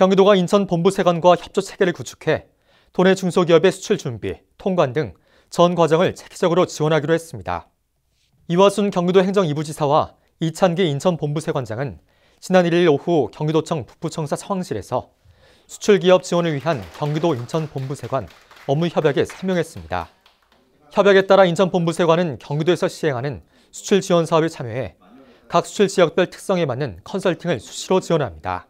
경기도가 인천 본부세관과 협조체계를 구축해 도내 중소기업의 수출 준비, 통관 등 전 과정을 체계적으로 지원하기로 했습니다. 이화순 경기도 행정이부지사와 이찬기 인천 본부세관장은 지난 1일 오후 경기도청 북부청사 상황실에서 수출기업 지원을 위한 경기도 인천 본부세관 업무협약에 서명했습니다. 협약에 따라 인천 본부세관은 경기도에서 시행하는 수출 지원 사업에 참여해 각 수출 지역별 특성에 맞는 컨설팅을 수시로 지원합니다.